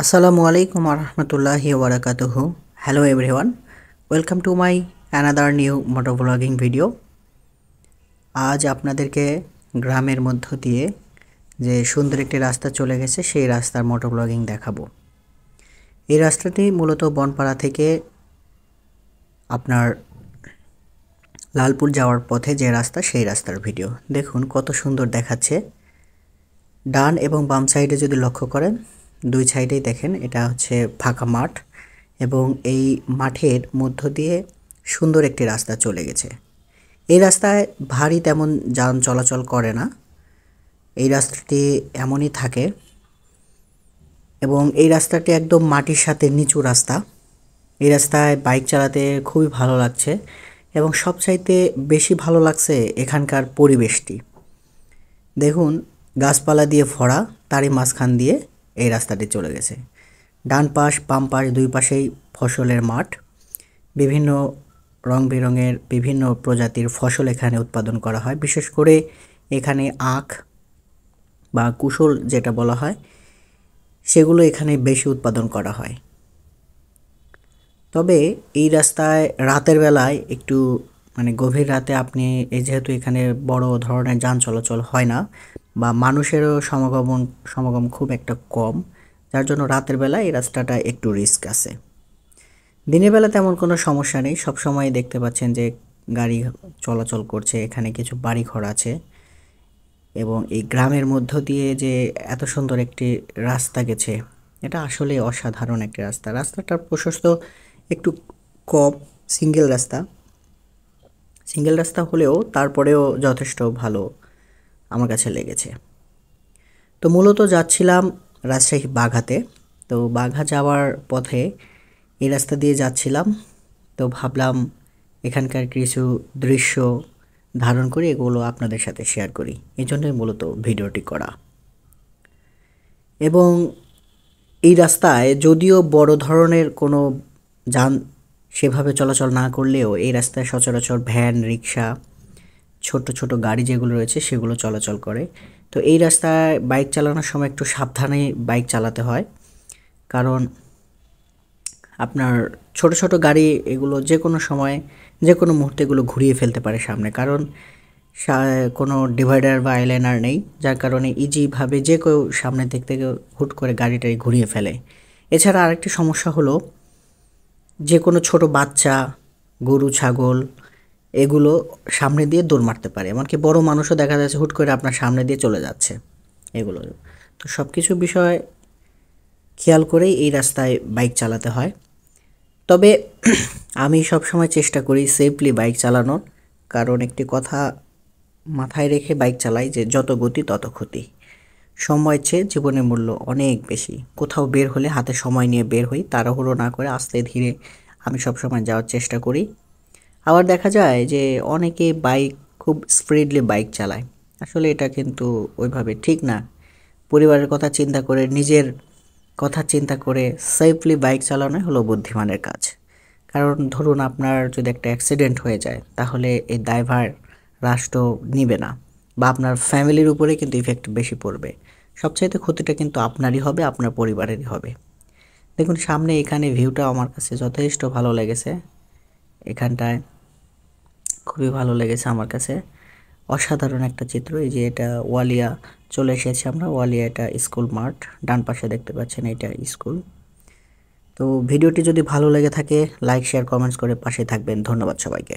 আসসালামু আলাইকুম আরহামতুল্লাহি ওবরাকাতুহু hello everyone welcome to my another new motor ব্লগিং ভিডিও আজ আপনাদেরকে গ্রামের মধ্য দিয়ে যে সুন্দর একটি রাস্তা চলে গেছে সেই রাস্তার মোটর ব্লগিং দেখাবো এই রাস্তাটি মূলত বনপাড়া থেকে আপনার লালপুর যাওয়ার পথে যে রাস্তা সেই রাস্তার ভিডিও দেখুন কত সুন্দর দেখাচ্ছে ডান এবং বাম সাইডে যদি লক্ষ্য করেন দুই সাইডেই দেখেন এটা হচ্ছে ফাঁকা মাঠ এবং এই মাঠের মধ্য দিয়ে সুন্দর একটি রাস্তা চলে গেছে এই রাস্তায় ভারী তেমন যান চলাচল করে না এই রাস্তাটি এমনই থাকে এবং এই রাস্তাটি একদম মাটির সাথে নিচু রাস্তা এই রাস্তায় বাইক চালাতে খুবই ভালো লাগছে এবং সবচাইতে বেশি ভালো লাগছে এখানকার পরিবেশটি দেখুন গাছপালা দিয়ে ভরা তারই মাঝখান দিয়ে এই রাস্তাটি চলে গেছে ডান পাশ বাম পাশ দুই পাশেই ফসলের মাঠ বিভিন্ন রং বেরঙের বিভিন্ন প্রজাতির ফসল এখানে উৎপাদন করা হয় বিশেষ করে এখানে আখ বা কুশল যেটা বলা হয় সেগুলো এখানে বেশি উৎপাদন করা হয় তবে এই রাস্তায় রাতের বেলায় একটু মানে গভীর রাতে আপনি এই যেহেতু এখানে বড় ধরনের যান চলাচল হয় না বা মানুষেরও সমাগম সমাগম খুব একটা কম যার জন্য রাতের বেলা এই রাস্তাটা একটু রিস্ক আছে দিনের বেলা তেমন কোনো সমস্যা নেই সবসময় দেখতে পাচ্ছেন যে গাড়ি চলাচল করছে এখানে কিছু বাড়ি ঘর আছে এবং এই গ্রামের মধ্য দিয়ে যে এত সুন্দর একটি রাস্তা গেছে এটা আসলে অসাধারণ একটি রাস্তা রাস্তাটার প্রশস্ত একটু কম সিঙ্গেল রাস্তা সিঙ্গেল রাস্তা হলেও তারপরেও যথেষ্ট ভালো আমার কাছে লেগেছে তো মূলত যাচ্ছিলাম রাজশাহী বাঘাতে তো বাঘা যাওয়ার পথে এই রাস্তা দিয়ে যাচ্ছিলাম তো ভাবলাম এখানকার কিছু দৃশ্য ধারণ করে এগুলো আপনাদের সাথে শেয়ার করি এই জন্যই মূলত ভিডিওটি করা এবং এই রাস্তায় যদিও বড় ধরনের কোনো যান সেভাবে চলাচল না করলেও এই রাস্তায় সচরাচর ভ্যান রিক্সা ছোট ছোট গাড়ি যেগুলো রয়েছে সেগুলো চলাচল করে তো এই রাস্তায় বাইক চালানোর সময় একটু সাবধানে বাইক চালাতে হয় কারণ আপনার ছোট ছোট গাড়ি এগুলো যে কোনো সময় যে কোনো মুহূর্তে এগুলো ঘুরিয়ে ফেলতে পারে সামনে কারণ কোনো ডিভাইডার বা আইলাইনার নেই যার কারণে ইজিভাবে যে কেউ সামনে দিক থেকে হুট করে গাড়িটাই ঘুরিয়ে ফেলে এছাড়া আরেকটি সমস্যা হলো যে কোনো ছোট বাচ্চা গরু ছাগল এগুলো সামনে দিয়ে দৌড় মারতে পারে এমনকি বড় মানুষও দেখা যাচ্ছে হুট করে আপনার সামনে দিয়ে চলে যাচ্ছে এগুলো তো সব কিছু বিষয় খেয়াল করেই এই রাস্তায় বাইক চালাতে হয় তবে আমি সবসময় চেষ্টা করি সেফলি বাইক চালানোর কারণ একটি কথা মাথায় রেখে বাইক চালাই যে যত গতি তত ক্ষতি সময় চেয়ে জীবনের মূল্য অনেক বেশি কোথাও বের হলে হাতে সময় নিয়ে বের হই তাড়াহুড়ো না করে আস্তে ধীরে আমি সবসময় যাওয়ার চেষ্টা করি আবার দেখা যায় যে অনেকে বাইক খুব স্পিডলি বাইক চালায় আসলে এটা কিন্তু ওইভাবে ঠিক না পরিবারের কথা চিন্তা করে নিজের কথা চিন্তা করে সেফলি বাইক চালানোই হলো বুদ্ধিমানের কাজ কারণ ধরুন আপনার যদি একটা অ্যাক্সিডেন্ট হয়ে যায় তাহলে এই ড্রাইভার রাষ্ট্র নিবে না বা আপনার ফ্যামিলির উপরে কিন্তু ইফেক্ট বেশি পড়বে সবচাইতে ক্ষতিটা কিন্তু আপনারই হবে আপনার পরিবারেরই হবে দেখুন সামনে এখানে ভিউটা আমার কাছে যথেষ্ট ভালো লেগেছে এখানটায় খুবই ভালো লেগেছে আমার কাছে অসাধারণ একটা চিত্র এই যে এটা ওয়ালিয়া চলে এসেছি আমরা ওয়ালিয়া এটা স্কুল মাঠ ডান পাশে দেখতে পাচ্ছেন এটা স্কুল তো ভিডিওটি যদি ভালো লেগে থাকে লাইক শেয়ার কমেন্টস করে পাশে থাকবেন ধন্যবাদ সবাইকে